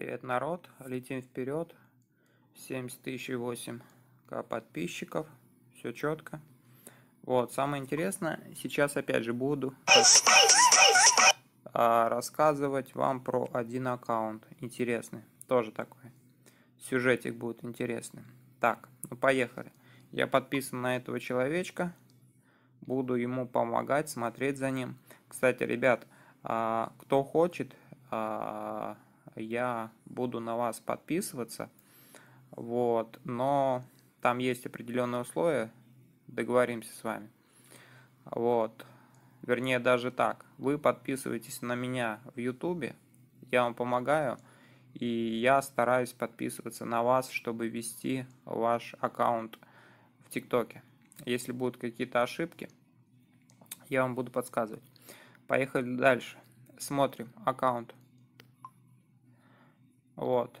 Привет, народ. Летим вперед. 70 тысяч восемь к подписчиков. Все четко. Вот, самое интересное, сейчас опять же буду а, рассказывать вам про один аккаунт. Интересный. Тоже такой. Сюжетик будет интересный. Так, ну поехали. Я подписан на этого человечка. Буду ему помогать, смотреть за ним. Кстати, ребят, а, кто хочет, а, я буду на вас подписываться. Вот, но там есть определенные условия, договоримся с вами. Вот, вернее даже так, вы подписываетесь на меня в Ютубе, я вам помогаю, и я стараюсь подписываться на вас, чтобы вести ваш аккаунт в ТикТоке. Если будут какие-то ошибки, я вам буду подсказывать. Поехали дальше. Смотрим аккаунт вот.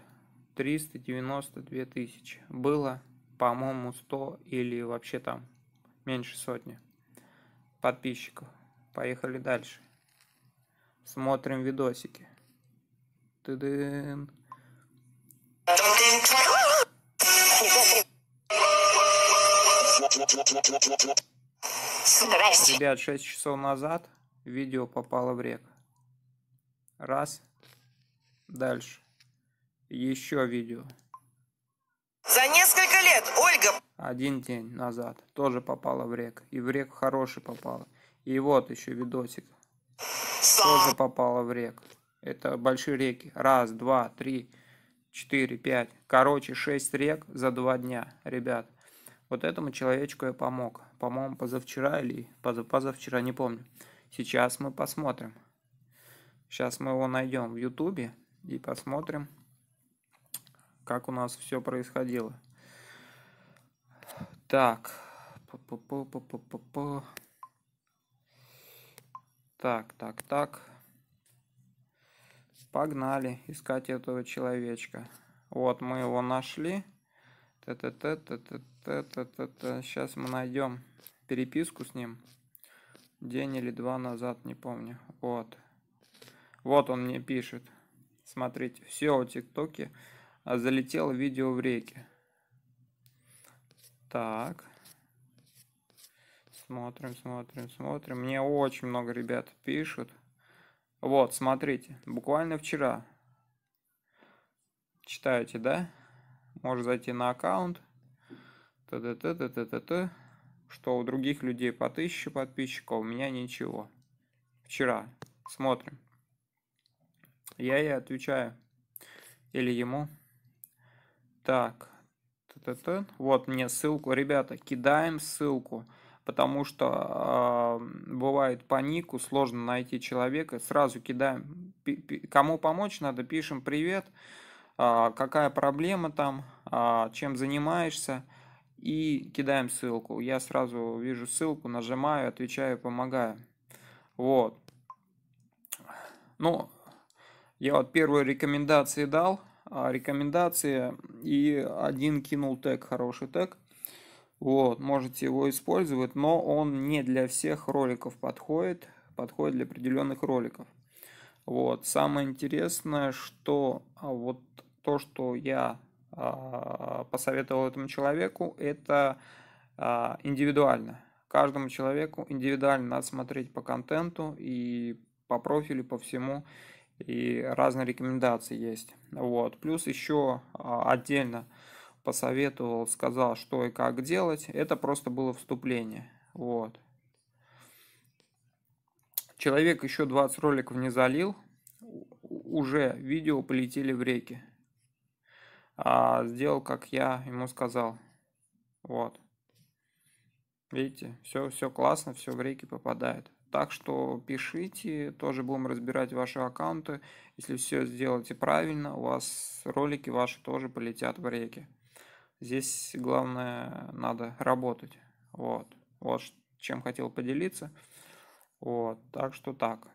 392 тысячи. Было, по-моему, 100 или вообще там меньше сотни подписчиков. Поехали дальше. Смотрим видосики. Ты-дын. Здрасте. Ребят, 6 часов назад видео попало в рек. Раз. Дальше. Еще видео. За несколько лет Ольга... Один день назад тоже попала в рек. И в рек хороший попала. И вот еще видосик. Тоже попала в рек. Это большие реки. Раз, два, три, четыре, пять. Короче, шесть рек за два дня, ребят. Вот этому человечку я помог. По-моему, позавчера или позав позавчера, не помню. Сейчас мы посмотрим. Сейчас мы его найдем в Ютубе и посмотрим как у нас все происходило. Так. так, так, так. Погнали искать этого человечка. Вот мы его нашли. Сейчас мы найдем переписку с ним. День или два назад, не помню. Вот. Вот он мне пишет. Смотрите, все о ТикТоке а залетело видео в реке. Так. Смотрим, смотрим, смотрим. Мне очень много ребят пишут. Вот, смотрите, буквально вчера. Читаете, да? Можешь зайти на аккаунт. Т-т-т-т-т-т. т Что у других людей по 1000 подписчиков, а у меня ничего. Вчера. Смотрим. Я ей отвечаю. Или ему. Так, вот мне ссылку, ребята, кидаем ссылку, потому что э, бывает панику, сложно найти человека, сразу кидаем, кому помочь надо, пишем привет, э, какая проблема там, э, чем занимаешься, и кидаем ссылку. Я сразу вижу ссылку, нажимаю, отвечаю, помогаю. Вот. Ну, я вот первую рекомендации дал, а, рекомендации. И один кинул тег, хороший тег. Вот, можете его использовать, но он не для всех роликов подходит, подходит для определенных роликов. Вот, самое интересное, что а, вот то, что я э, посоветовал этому человеку, это э, индивидуально. Каждому человеку индивидуально надо смотреть по контенту и по профилю, по всему и разные рекомендации есть. Вот. Плюс еще а, отдельно посоветовал, сказал, что и как делать. Это просто было вступление. Вот. Человек еще 20 роликов не залил, уже видео полетели в реки. А сделал, как я ему сказал. Вот. Видите, все, все классно, все в реки попадает. Так что пишите, тоже будем разбирать ваши аккаунты. Если все сделаете правильно, у вас ролики ваши тоже полетят в реки. Здесь главное надо работать. Вот. Вот чем хотел поделиться. Вот. Так что так.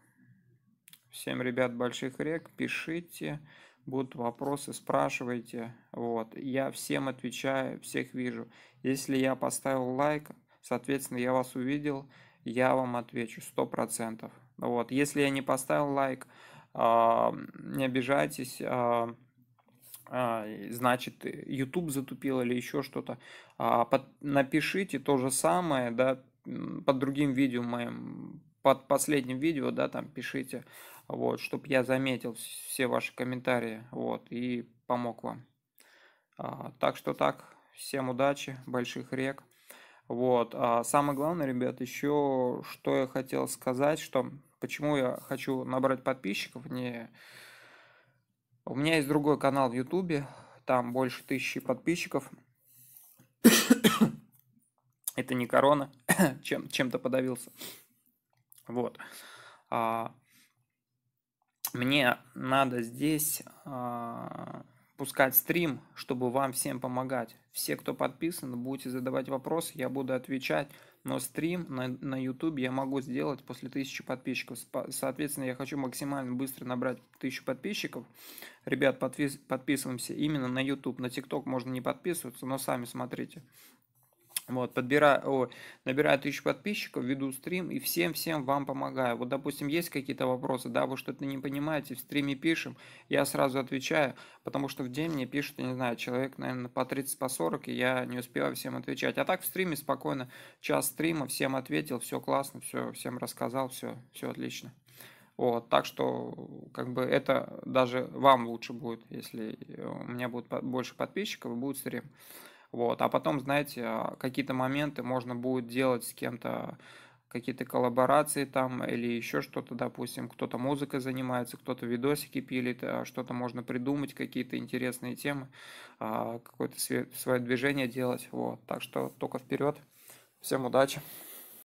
Всем, ребят, больших рек, пишите, будут вопросы, спрашивайте. Вот. Я всем отвечаю, всех вижу. Если я поставил лайк, соответственно, я вас увидел я вам отвечу 100%. Вот. Если я не поставил лайк, а, не обижайтесь, а, а, значит, YouTube затупил или еще что-то. Напишите то же самое, да, под другим видео моим, под последним видео, да, там пишите, вот, чтобы я заметил все ваши комментарии, вот, и помог вам. Так что так, всем удачи, больших рек. Вот. А самое главное, ребят, еще что я хотел сказать, что почему я хочу набрать подписчиков, не... У меня есть другой канал в Ютубе, там больше тысячи подписчиков. Это не корона, чем, чем-то подавился. Вот. А, мне надо здесь а, пускать стрим, чтобы вам всем помогать. Все, кто подписан, будете задавать вопросы, я буду отвечать. Но стрим на, на YouTube я могу сделать после 1000 подписчиков. Соответственно, я хочу максимально быстро набрать 1000 подписчиков. Ребят, подпис, подписываемся именно на YouTube. На TikTok можно не подписываться, но сами смотрите. Вот, подбираю, о, набираю тысячу подписчиков, веду стрим и всем-всем вам помогаю. Вот, допустим, есть какие-то вопросы, да, вы что-то не понимаете, в стриме пишем, я сразу отвечаю, потому что в день мне пишут, не знаю, человек, наверное, по 30, по 40, и я не успеваю всем отвечать. А так в стриме спокойно, час стрима, всем ответил, все классно, все, всем рассказал, все, все отлично. Вот, так что, как бы, это даже вам лучше будет, если у меня будет больше подписчиков и будет стрим. Вот. А потом, знаете, а, какие-то моменты можно будет делать с кем-то, какие-то коллаборации там или еще что-то, допустим, кто-то музыкой занимается, кто-то видосики пилит, а, что-то можно придумать, какие-то интересные темы, а, какое-то свое движение делать. Вот. Так что только вперед. Всем удачи!